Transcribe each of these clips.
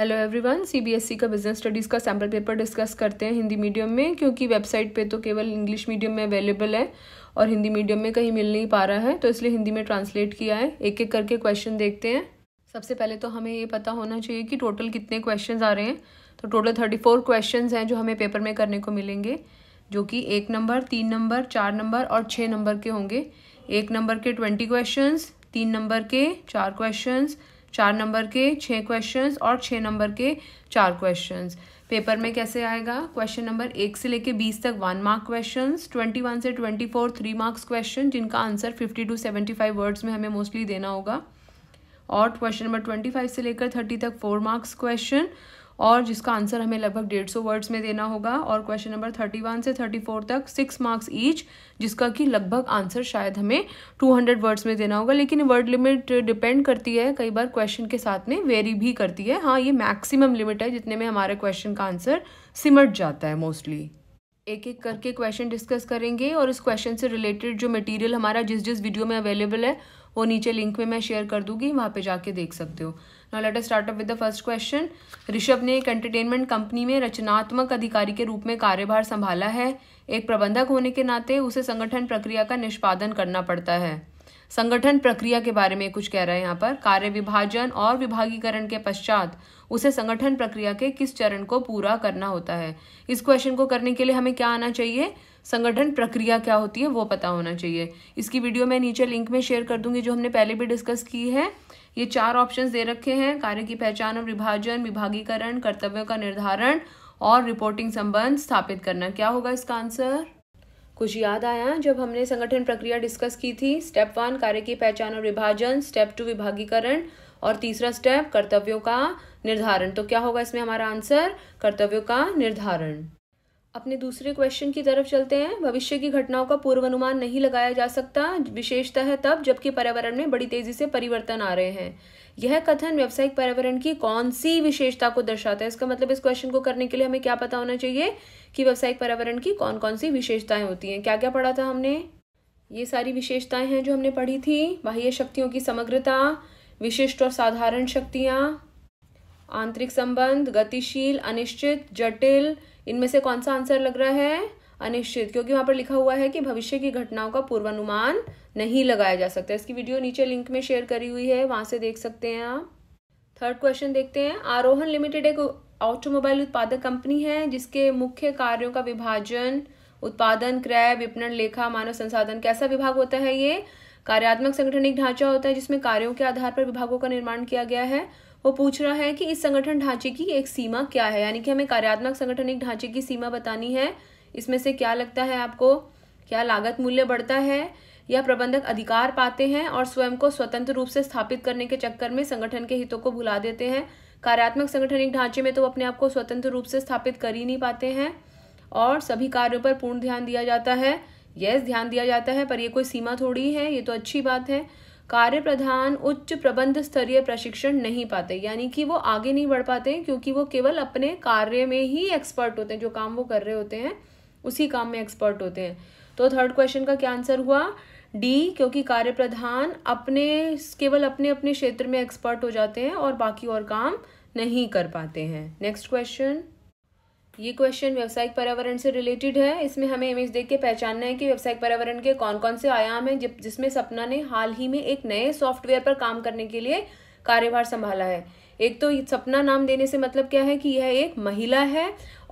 Hello everyone CBSE का business studies का sample paper discuss करते हैं हिंदी मीडियम में क्योंकि वेबसाइट पे तो केवल इंग्लिश मीडियम में अवेलेबल है और हिंदी मीडियम में कहीं मिल नहीं पा रहा है तो इसलिए हिंदी में ट्रांसलेट किया है एक एक करके क्वेश्चन देखते हैं सबसे पहले तो हमें ये पता होना चाहिए कि टोटल कितने क्वेश्चन आ रहे हैं तो टोटल थर्टी फोर क्वेश्चन हैं जो हमें पेपर में करने को मिलेंगे जो कि एक नंबर तीन नंबर चार नंबर और छः नंबर के होंगे एक नंबर के ट्वेंटी क्वेश्चन तीन नंबर के चार क्वेश्चन चार नंबर के छः क्वेश्चंस और छः नंबर के चार क्वेश्चंस पेपर में कैसे आएगा क्वेश्चन नंबर एक से लेके बीस तक one mark questions twenty one से twenty four three marks question जिनका answer fifty two seventy five words में हमें मोस्टली देना होगा और क्वेश्चन नंबर ट्वेंटी फाइव से लेकर थर्टी तक फोर मार्क्स क्वेश्चन और जिसका आंसर हमें लगभग डेढ़ सौ वर्ड्स में देना होगा और क्वेश्चन नंबर थर्टी वन से थर्टी फोर तक सिक्स मार्क्स ईच जिसका कि लगभग आंसर शायद हमें टू हंड्रेड वर्ड्स में देना होगा लेकिन वर्ड लिमिट डिपेंड करती है कई बार क्वेश्चन के साथ में वेरी भी करती है हाँ ये मैक्सिमम लिमिट है जितने में हमारे क्वेश्चन का आंसर सिमट जाता है मोस्टली एक एक करके क्वेश्चन डिस्कस करेंगे और इस क्वेश्चन से रिलेटेड जो मटेरियल हमारा जिस जिस वीडियो में अवेलेबल है वो नीचे लिंक में मैं शेयर कर दूंगी वहाँ पे जाके देख सकते हो now let us start up with the first question Rishabh ने एक एंटरटेनमेंट कंपनी में रचनात्मक अधिकारी के रूप में कार्यभार संभाला है एक प्रबंधक होने के नाते उसे संगठन प्रक्रिया का निष्पादन करना पड़ता है संगठन प्रक्रिया के बारे में कुछ कह रहे हैं यहाँ पर कार्य विभाजन और विभागीकरण के पश्चात उसे संगठन प्रक्रिया के किस चरण को पूरा करना होता है इस क्वेश्चन को करने के लिए हमें क्या आना चाहिए संगठन प्रक्रिया क्या होती है वो पता होना चाहिए इसकी वीडियो मैं नीचे लिंक में शेयर कर दूंगी जो हमने पहले भी डिस्कस की है ये चार ऑप्शन दे रखे हैं कार्य की पहचान और विभाजन विभागीकरण कर्तव्यों का निर्धारण और रिपोर्टिंग संबंध स्थापित करना क्या होगा इसका आंसर कुछ याद आया जब हमने संगठन प्रक्रिया डिस्कस की थी स्टेप वन कार्य की पहचान और विभाजन स्टेप टू विभागीकरण और तीसरा स्टेप कर्तव्यों का निर्धारण तो क्या होगा इसमें हमारा आंसर कर्तव्यों का निर्धारण अपने दूसरे क्वेश्चन की तरफ चलते हैं भविष्य की घटनाओं का पूर्वानुमान नहीं लगाया जा सकता विशेषतः तब जबकि पर्यावरण में बड़ी तेजी से परिवर्तन आ रहे हैं यह कथन व्यावसायिक पर्यावरण की कौन सी विशेषता को दर्शाता है इसका मतलब इस क्वेश्चन को करने के लिए हमें क्या पता होना चाहिए कि व्यावसायिक पर्यावरण की कौन कौन सी विशेषताएं होती हैं क्या क्या पढ़ा था हमने ये सारी विशेषताएं हैं जो हमने पढ़ी थी बाह्य शक्तियों की समग्रता विशिष्ट और साधारण शक्तियाँ आंतरिक संबंध गतिशील अनिश्चित जटिल इनमें से कौन सा आंसर लग रहा है अनिश्चित क्योंकि वहां पर लिखा हुआ है कि भविष्य की घटनाओं का पूर्वानुमान नहीं लगाया जा सकता इसकी वीडियो नीचे लिंक में शेयर करी हुई है वहां से देख सकते हैं आप थर्ड क्वेश्चन देखते हैं आरोहन लिमिटेड एक ऑटोमोबाइल उत्पादक कंपनी है जिसके मुख्य कार्यों का विभाजन उत्पादन क्रय विपणन लेखा मानव संसाधन कैसा विभाग होता है ये कार्यात्मक संगठनिक ढांचा होता है जिसमें कार्यों के आधार पर विभागों का निर्माण किया गया है वो पूछ रहा है कि इस संगठन ढांचे की एक सीमा क्या है यानी कि हमें कार्यात्मक संगठन एक ढांचे की सीमा बतानी है इसमें से क्या लगता है आपको क्या लागत मूल्य बढ़ता है या प्रबंधक अधिकार पाते हैं और स्वयं को स्वतंत्र रूप से स्थापित करने के चक्कर में संगठन के हितों को भुला देते हैं कार्यात्मक संगठनिक ढांचे में तो अपने आप को स्वतंत्र रूप से स्थापित कर ही नहीं पाते हैं और सभी कार्यों पर पूर्ण ध्यान दिया जाता है यस ध्यान दिया जाता है पर यह कोई सीमा थोड़ी है ये तो अच्छी बात है कार्य प्रधान उच्च प्रबंध स्तरीय प्रशिक्षण नहीं पाते यानी कि वो आगे नहीं बढ़ पाते हैं क्योंकि वो केवल अपने कार्य में ही एक्सपर्ट होते हैं जो काम वो कर रहे होते हैं उसी काम में एक्सपर्ट होते हैं तो थर्ड क्वेश्चन का क्या आंसर हुआ डी क्योंकि कार्य प्रधान अपने केवल अपने अपने क्षेत्र में एक्सपर्ट हो जाते हैं और बाकी और काम नहीं कर पाते हैं नेक्स्ट क्वेश्चन ये क्वेश्चन व्यावसायिक पर्यावरण से रिलेटेड है इसमें हमें इमेज देख के पहचानना है कि व्यावसायिक पर्यावरण के कौन कौन से आयाम हैं जिसमें सपना ने हाल ही में एक नए सॉफ्टवेयर पर काम करने के लिए कार्यभार संभाला है एक तो सपना नाम देने से मतलब क्या है कि यह एक महिला है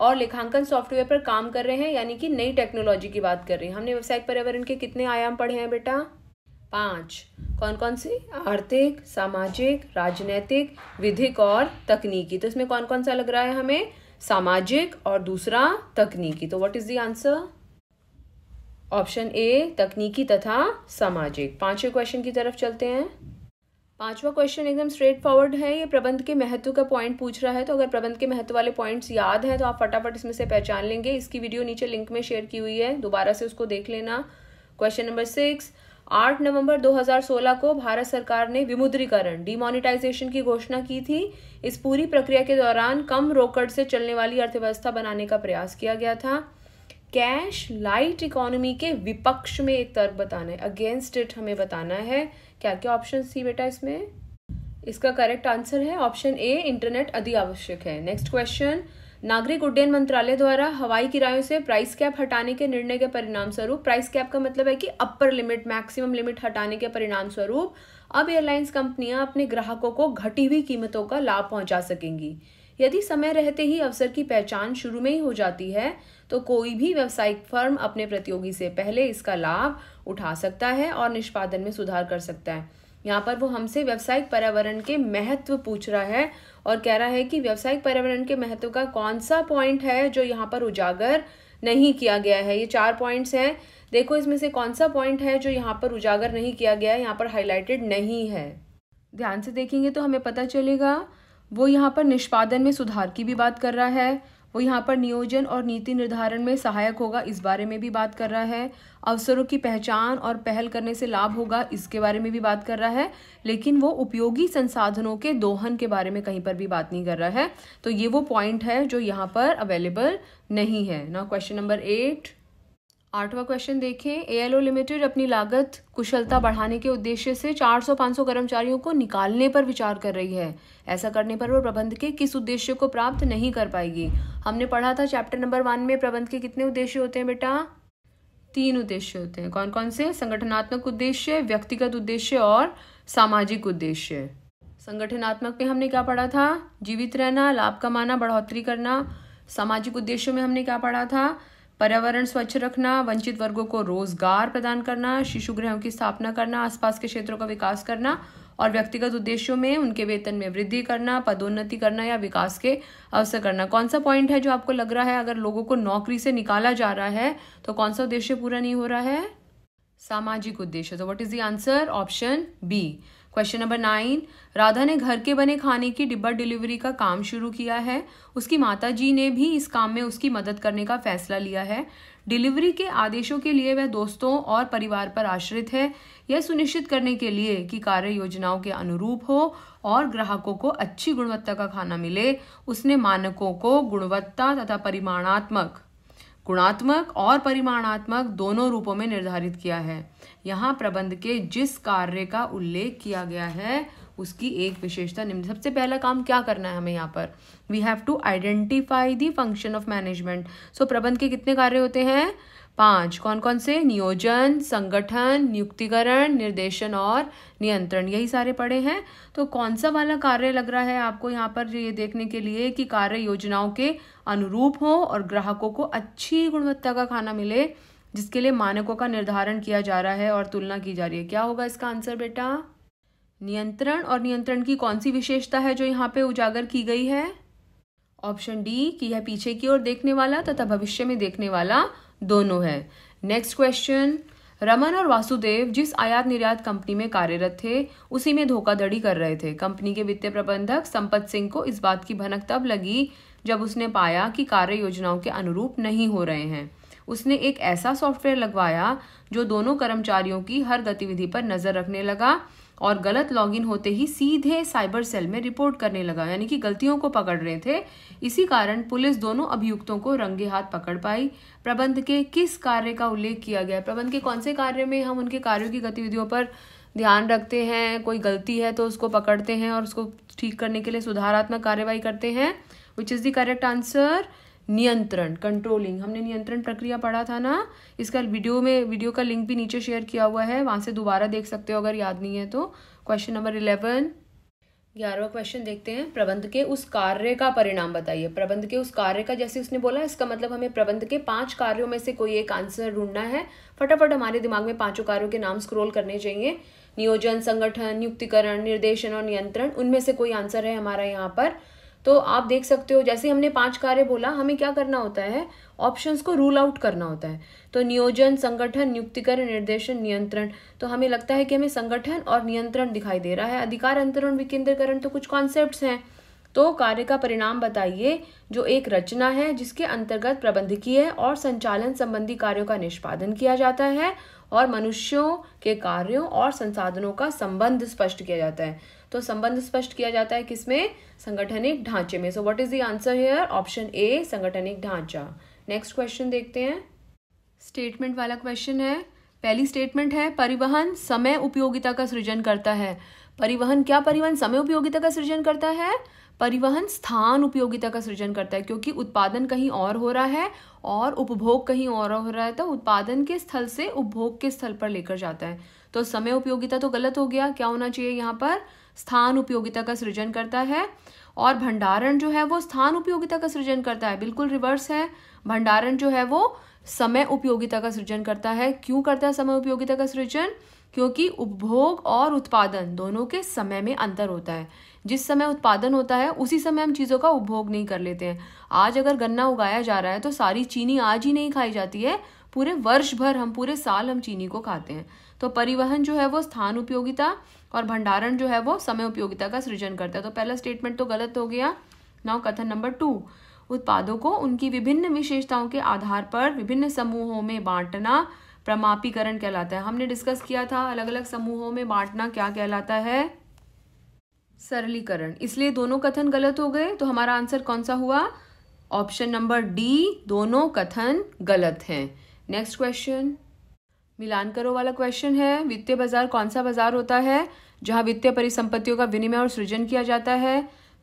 और लेखांकन सॉफ्टवेयर पर काम कर रहे हैं यानी कि नई टेक्नोलॉजी की बात कर रही है हमने व्यावसायिक पर्यावरण के कितने आयाम पढ़े हैं बेटा पाँच कौन कौन से आर्थिक सामाजिक राजनैतिक विधिक और तकनीकी तो इसमें कौन कौन सा लग रहा है हमें सामाजिक और दूसरा तकनीकी तो what is the answer option A तकनीकी तथा सामाजिक पांचवें क्वेश्चन की तरफ चलते हैं पांचवा क्वेश्चन एकदम स्ट्रेट फॉरवर्ड है ये प्रबंध के महत्व का पॉइंट पूछ रहा है तो अगर प्रबंध के महत्व वाले पॉइंट्स याद हैं तो आप फटाफट इसमें से पहचान लेंगे इसकी वीडियो नीचे लिंक में शेयर की हुई है दोबारा से उसको देख लेना क्वेश्चन नंबर सिक्स 8 नवंबर 2016 को भारत सरकार ने विमुद्रीकरण डिमोनिटाइजेशन की घोषणा की थी इस पूरी प्रक्रिया के दौरान कम रोकड़ से चलने वाली अर्थव्यवस्था बनाने का प्रयास किया गया था कैश लाइट इकोनॉमी के विपक्ष में एक तर्क बताना है अगेंस्ट इट हमें बताना है क्या क्या ऑप्शन थी बेटा इसमें इसका करेक्ट आंसर है ऑप्शन ए इंटरनेट अति आवश्यक है नेक्स्ट क्वेश्चन नागरिक उड्डयन मंत्रालय द्वारा हवाई किरायों से प्राइस कैप हटाने के निर्णय के परिणाम स्वरूप प्राइस कैप का मतलब है कि अपर लिमिट मैक्सिमम लिमिट हटाने के परिणाम स्वरूप अब एयरलाइंस कंपनियां अपने ग्राहकों को घटी हुई कीमतों का लाभ पहुंचा सकेंगी यदि समय रहते ही अवसर की पहचान शुरू में ही हो जाती है तो कोई भी व्यावसायिक फर्म अपने प्रतियोगी से पहले इसका लाभ उठा सकता है और निष्पादन में सुधार कर सकता है यहाँ पर वो हमसे व्यावसायिक पर्यावरण के महत्व पूछ रहा है और कह रहा है कि व्यावसायिक पर्यावरण के महत्व का कौन सा पॉइंट है जो यहाँ पर उजागर नहीं किया गया है ये चार पॉइंट्स हैं देखो इसमें से कौन सा पॉइंट है जो यहाँ पर उजागर नहीं किया गया है यहाँ पर हाईलाइटेड नहीं है ध्यान से देखेंगे तो हमें पता चलेगा वो यहाँ पर निष्पादन में सुधार की भी बात कर रहा है वो यहाँ पर नियोजन और नीति निर्धारण में सहायक होगा इस बारे में भी बात कर रहा है अवसरों की पहचान और पहल करने से लाभ होगा इसके बारे में भी बात कर रहा है लेकिन वो उपयोगी संसाधनों के दोहन के बारे में कहीं पर भी बात नहीं कर रहा है तो ये वो पॉइंट है जो यहाँ पर अवेलेबल नहीं है ना क्वेश्चन नंबर एट आठवां क्वेश्चन देखें एएलओ लिमिटेड अपनी लागत कुशलता बढ़ाने के उद्देश्य से 400-500 कर्मचारियों को निकालने पर विचार कर रही है ऐसा करने पर वह प्रबंध के किस उद्देश्य को प्राप्त नहीं कर पाएगी हमने पढ़ा था चैप्टर नंबर वन में प्रबंध के कितने उद्देश्य होते हैं बेटा तीन उद्देश्य होते हैं कौन कौन से संगठनात्मक उद्देश्य व्यक्तिगत उद्देश्य और सामाजिक उद्देश्य संगठनात्मक में हमने क्या पढ़ा था जीवित रहना लाभ कमाना बढ़ोतरी करना सामाजिक उद्देश्यों में हमने क्या पढ़ा था पर्यावरण स्वच्छ रखना वंचित वर्गों को रोजगार प्रदान करना शिशु गृहों की स्थापना करना आसपास के क्षेत्रों का विकास करना और व्यक्तिगत उद्देश्यों में उनके वेतन में वृद्धि करना पदोन्नति करना या विकास के अवसर करना कौन सा पॉइंट है जो आपको लग रहा है अगर लोगों को नौकरी से निकाला जा रहा है तो कौन सा उद्देश्य पूरा नहीं हो रहा है सामाजिक उद्देश्य तो what is the answer option B question number nine Radha ने घर के बने खाने की डिब्बा डिलीवरी का काम शुरू किया है उसकी माता जी ने भी इस काम में उसकी मदद करने का फैसला लिया है डिलीवरी के आदेशों के लिए वह दोस्तों और परिवार पर आश्रित है यह सुनिश्चित करने के लिए कि कार्य योजनाओं के अनुरूप हो और ग्राहकों को अच्छी गुणवत्ता का खाना मिले उसने मानकों को गुणवत्ता तथा परिमाणात्मक गुणात्मक और परिमाणात्मक दोनों रूपों में निर्धारित किया है यहाँ प्रबंध के जिस कार्य का उल्लेख किया गया है उसकी एक विशेषता निम्न सबसे पहला काम क्या करना है हमें यहाँ पर we have to identify the function of management so प्रबंध के कितने कार्य होते हैं पांच कौन कौन से नियोजन संगठन नियुक्तिकरण निर्देशन और नियंत्रण यही सारे पड़े हैं तो कौन सा वाला कार्य लग रहा है आपको यहाँ पर ये देखने के लिए कि कार्य योजनाओं के अनुरूप हो और ग्राहकों को अच्छी गुणवत्ता का खाना मिले जिसके लिए मानकों का निर्धारण किया जा रहा है और तुलना की जा रही है क्या होगा इसका आंसर बेटा नियंत्रण और नियंत्रण की कौन सी विशेषता है जो यहाँ पे उजागर की गई है ऑप्शन डी कि यह पीछे की ओर देखने वाला तथा भविष्य में देखने वाला दोनों है नेक्स्ट क्वेश्चन रमन और वासुदेव जिस आयात निर्यात कंपनी में कार्यरत थे उसी में धोखाधड़ी कर रहे थे कंपनी के वित्तीय प्रबंधक संपत सिंह को इस बात की भनक तब लगी जब उसने पाया कि कार्य योजनाओं के अनुरूप नहीं हो रहे हैं उसने एक ऐसा सॉफ्टवेयर लगवाया जो दोनों कर्मचारियों की हर गतिविधि पर नजर रखने लगा और गलत लॉगिन होते ही सीधे साइबर सेल में रिपोर्ट करने लगा यानी कि गलतियों को पकड़ रहे थे इसी कारण पुलिस दोनों अभियुक्तों को रंगे हाथ पकड़ पाई प्रबंध के किस कार्य का उल्लेख किया गया प्रबंध के कौन से कार्य में हम उनके कार्यों की गतिविधियों पर ध्यान रखते हैं कोई गलती है तो उसको पकड़ते हैं और उसको ठीक करने के लिए सुधारात्मक कार्यवाही करते हैं which is the correct answer नियंत्रण कंट्रोलिंग हमने नियंत्रण प्रक्रिया पढ़ा था ना इसका वीडियो में वीडियो का लिंक भी नीचे शेयर किया हुआ है वहां से दोबारा देख सकते हो अगर याद नहीं है तो क्वेश्चन नंबर इलेवन ग्यारहवा क्वेश्चन देखते हैं प्रबंध के उस कार्य का परिणाम बताइए प्रबंध के उस कार्य का जैसे उसने बोला इसका मतलब हमें प्रबंध के पांच कार्यों में से कोई एक आंसर ढूंढना है फटाफट हमारे दिमाग में पांचों कार्यों के नाम स्क्रोल करने चाहिए नियोजन संगठन नियुक्तिकरण निर्देशन और नियंत्रण उनमें से कोई आंसर है हमारा यहाँ पर तो आप देख सकते हो जैसे हमने पांच कार्य बोला हमें क्या करना होता है ऑप्शंस को रूल आउट करना होता है तो नियोजन संगठन नियुक्तिकरण निर्देशन नियंत्रण तो हमें लगता है कि हमें संगठन और नियंत्रण दिखाई दे रहा है अधिकार अंतरण विकेंद्रीकरण तो कुछ कॉन्सेप्ट हैं तो कार्य का परिणाम बताइए जो एक रचना है जिसके अंतर्गत प्रबंधकीय और संचालन संबंधी कार्यों का निष्पादन किया जाता है और मनुष्यों के कार्यों और संसाधनों का संबंध स्पष्ट किया जाता है तो संबंध स्पष्ट किया जाता है किसमें संगठनिक ढांचे में so what is the answer here option A संगठनिक ढांचा नेक्स्ट क्वेश्चन देखते हैं स्टेटमेंट वाला क्वेश्चन है पहली स्टेटमेंट है परिवहन समय उपयोगिता का सृजन करता है परिवहन क्या परिवहन समय उपयोगिता का सृजन करता है परिवहन स्थान उपयोगिता का सृजन करता है क्योंकि उत्पादन कहीं और हो रहा है और उपभोग कहीं और हो रहा है तो उत्पादन के स्थल से उपभोग के स्थल पर लेकर जाता है तो समय उपयोगिता तो गलत हो गया क्या होना चाहिए यहाँ पर स्थान उपयोगिता का सृजन करता है और भंडारण जो है वो स्थान उपयोगिता का सृजन करता है बिल्कुल रिवर्स है भंडारण जो है वो समय उपयोगिता का सृजन करता है क्यों करता है समय उपयोगिता का सृजन क्योंकि उपभोग और उत्पादन दोनों के समय में अंतर होता है जिस समय उत्पादन होता है उसी समय हम चीज़ों का उपभोग नहीं कर लेते हैं आज अगर गन्ना उगाया जा रहा है तो सारी चीनी आज ही नहीं खाई जाती है पूरे वर्ष भर हम पूरे साल हम चीनी को खाते हैं तो परिवहन जो है वो स्थान उपयोगिता और भंडारण जो है वो समय उपयोगिता का सृजन करता है तो पहला स्टेटमेंट तो गलत हो गया नाउ कथन नंबर टू उत्पादों को उनकी विभिन्न विशेषताओं के आधार पर विभिन्न समूहों में बांटना प्रमापीकरण कहलाता है हमने डिस्कस किया था अलग अलग समूहों में बांटना क्या कहलाता है सरलीकरण इसलिए दोनों कथन गलत हो गए तो हमारा आंसर कौन सा हुआ ऑप्शन नंबर डी दोनों कथन गलत हैं नेक्स्ट क्वेश्चन मिलान करो वाला क्वेश्चन है वित्तीय बाजार कौन सा बाजार होता है जहाँ वित्तीय परिसंपत्तियों का विनिमय और सृजन किया जाता है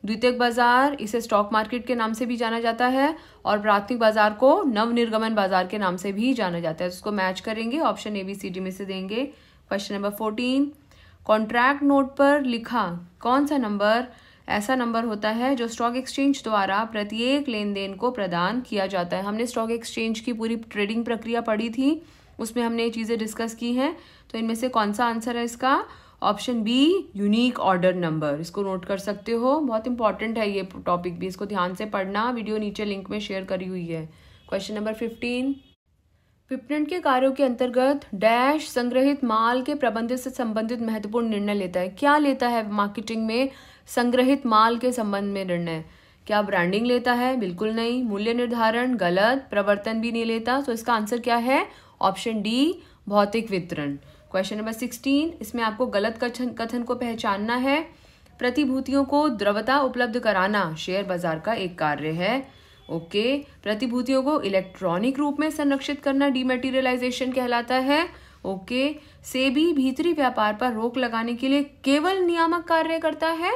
द्वितीयक बाजार इसे स्टॉक मार्केट के नाम से भी जाना जाता है और प्राथमिक बाजार को नव निर्गमन बाजार के नाम से भी जाना जाता है उसको मैच करेंगे option A B C D में से देंगे question number fourteen contract note पर लिखा कौन सा नंबर ऐसा नंबर होता है जो स्टॉक एक्सचेंज द्वारा प्रत्येक लेन देन को प्रदान किया जाता है हमने स्टॉक एक्सचेंज की पूरी ट्रेडिंग प्रक्रिया पढ़ी थी उसमें हमने ये चीज़ें डिस्कस की हैं तो इनमें से कौन सा आंसर है इसका option B unique order number इसको नोट कर सकते हो बहुत इंपॉर्टेंट है ये टॉपिक भी इसको ध्यान से पढ़ना वीडियो नीचे लिंक में शेयर करी हुई है क्वेश्चन नंबर फिफ्टीन विपणन के कार्यों के अंतर्गत डैश संग्रहित माल के प्रबंध से संबंधित महत्वपूर्ण निर्णय लेता है क्या लेता है मार्केटिंग में संग्रहित माल के संबंध में निर्णय क्या ब्रांडिंग लेता है बिल्कुल नहीं मूल्य निर्धारण गलत प्रवर्तन भी नहीं लेता तो इसका आंसर क्या है ऑप्शन डी भौतिक वितरण क्वेश्चन नंबर सिक्सटीन इसमें आपको गलत कथन कथन को पहचानना है प्रतिभूतियों को द्रवता उपलब्ध कराना शेयर बाजार का एक कार्य है ओके okay. प्रतिभूतियों को इलेक्ट्रॉनिक रूप में संरक्षित करना डीमेटीरियलाइजेशन कहलाता है ओके okay. सेबी भीतरी व्यापार पर रोक लगाने के लिए केवल नियामक कार्य करता है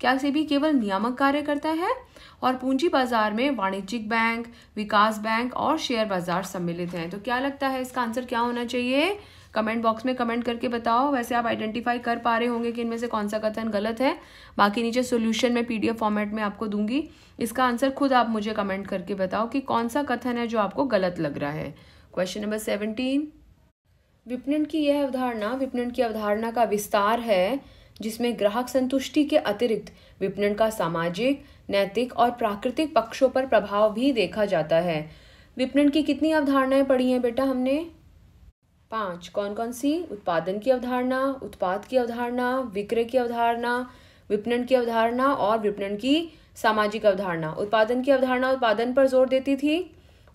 क्या से भी केवल नियामक कार्य करता है और पूंजी बाजार में वाणिज्यिक बैंक विकास बैंक और शेयर बाजार सम्मिलित हैं तो क्या लगता है इसका आंसर क्या होना चाहिए कमेंट बॉक्स में कमेंट करके बताओ वैसे आप आइडेंटिफाई कर पा रहे होंगे कि इनमें से कौन सा कथन गलत है बाकी नीचे सोल्यूशन में पीडीएफ फॉर्मेट में आपको दूंगी इसका आंसर खुद आप मुझे कमेंट करके बताओ कि कौन सा कथन है जो आपको गलत लग रहा है क्वेश्चन नंबर सेवनटीन विपणन की यह अवधारणा विपणन की अवधारणा का विस्तार है जिसमें ग्राहक संतुष्टि के अतिरिक्त विपणन का सामाजिक नैतिक और प्राकृतिक पक्षों पर प्रभाव भी देखा जाता है विपणन की कितनी अवधारणाएं पढ़ी हैं बेटा हमने पांच कौन कौन सी उत्पादन की अवधारणा उत्पाद की अवधारणा विक्रय की अवधारणा विपणन की अवधारणा और विपणन की सामाजिक अवधारणा उत्पादन की अवधारणा उत्पादन पर जोर देती थी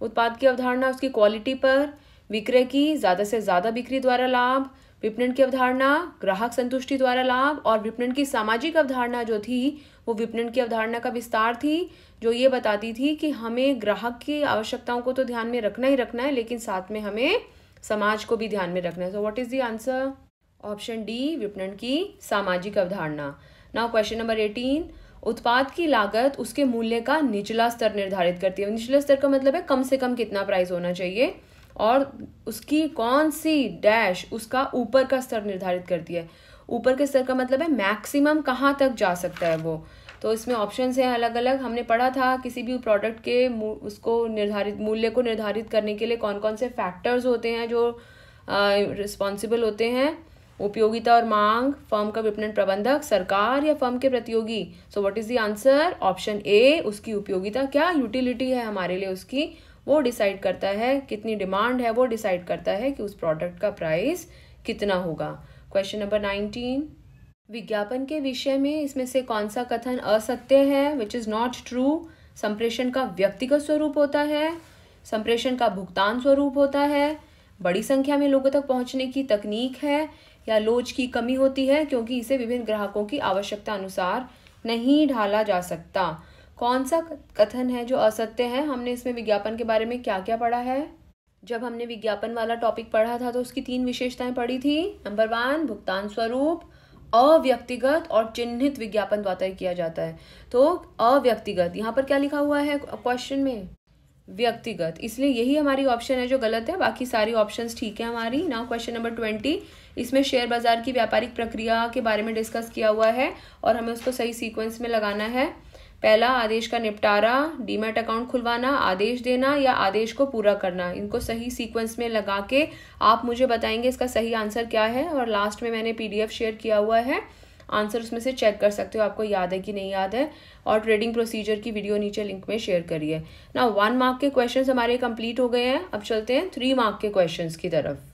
उत्पाद की अवधारणा उसकी क्वालिटी पर विक्रय की ज़्यादा से ज़्यादा बिक्री द्वारा लाभ विपणन की अवधारणा ग्राहक संतुष्टि द्वारा लाभ और विपणन की सामाजिक अवधारणा जो थी वो विपणन की अवधारणा का विस्तार थी जो ये बताती थी कि हमें ग्राहक की आवश्यकताओं को तो ध्यान में रखना ही रखना है लेकिन साथ में हमें समाज को भी ध्यान में रखना है so what is the answer option D विपणन की सामाजिक अवधारणा नाउ क्वेश्चन नंबर एटीन उत्पाद की लागत उसके मूल्य का निचला स्तर निर्धारित करती है निचला स्तर का मतलब है कम से कम कितना प्राइस होना चाहिए और उसकी कौन सी डैश उसका ऊपर का स्तर निर्धारित करती है ऊपर के स्तर का मतलब है मैक्सिमम कहाँ तक जा सकता है वो तो इसमें ऑप्शंस हैं अलग अलग हमने पढ़ा था किसी भी प्रोडक्ट के उसको निर्धारित मूल्य को निर्धारित करने के लिए कौन कौन से फैक्टर्स होते हैं जो रिस्पॉन्सिबल होते हैं उपयोगिता और मांग फर्म का विपणन प्रबंधक सरकार या फर्म के प्रतियोगी so what is the answer option A उसकी उपयोगिता क्या यूटिलिटी है हमारे लिए उसकी वो डिसाइड करता है कितनी डिमांड है वो डिसाइड करता है कि उस प्रोडक्ट का प्राइस कितना होगा क्वेश्चन नंबर नाइनटीन विज्ञापन के विषय में इसमें से कौन सा कथन असत्य है विच इज़ नॉट ट्रू संप्रेषण का व्यक्तिगत स्वरूप होता है संप्रेषण का भुगतान स्वरूप होता है बड़ी संख्या में लोगों तक पहुंचने की तकनीक है या लोच की कमी होती है क्योंकि इसे विभिन्न ग्राहकों की आवश्यकता अनुसार नहीं ढाला जा सकता कौन सा कथन है जो असत्य है हमने इसमें विज्ञापन के बारे में क्या क्या पढ़ा है जब हमने विज्ञापन वाला टॉपिक पढ़ा था तो उसकी तीन विशेषताएं पढ़ी थी नंबर वन भुगतान स्वरूप अव्यक्तिगत और चिन्हित विज्ञापन द्वारा किया जाता है तो अव्यक्तिगत यहाँ पर क्या लिखा हुआ है क्वेश्चन में व्यक्तिगत इसलिए यही हमारी ऑप्शन है जो गलत है बाकी सारी ऑप्शन ठीक है हमारी नाउ क्वेश्चन नंबर ट्वेंटी इसमें शेयर बाजार की व्यापारिक प्रक्रिया के बारे में डिस्कस किया हुआ है और हमें उसको सही सीक्वेंस में लगाना है पहला आदेश का निपटारा डीमेट अकाउंट खुलवाना आदेश देना या आदेश को पूरा करना इनको सही सीक्वेंस में लगा के आप मुझे बताएंगे इसका सही आंसर क्या है और लास्ट में मैंने पीडीएफ शेयर किया हुआ है आंसर उसमें से चेक कर सकते हो आपको याद है कि नहीं याद है और ट्रेडिंग प्रोसीजर की वीडियो नीचे लिंक में शेयर करिए ना वन मार्क के क्वेश्चंस हमारे कंप्लीट हो गए हैं अब चलते हैं थ्री मार्क के क्वेश्चंस की तरफ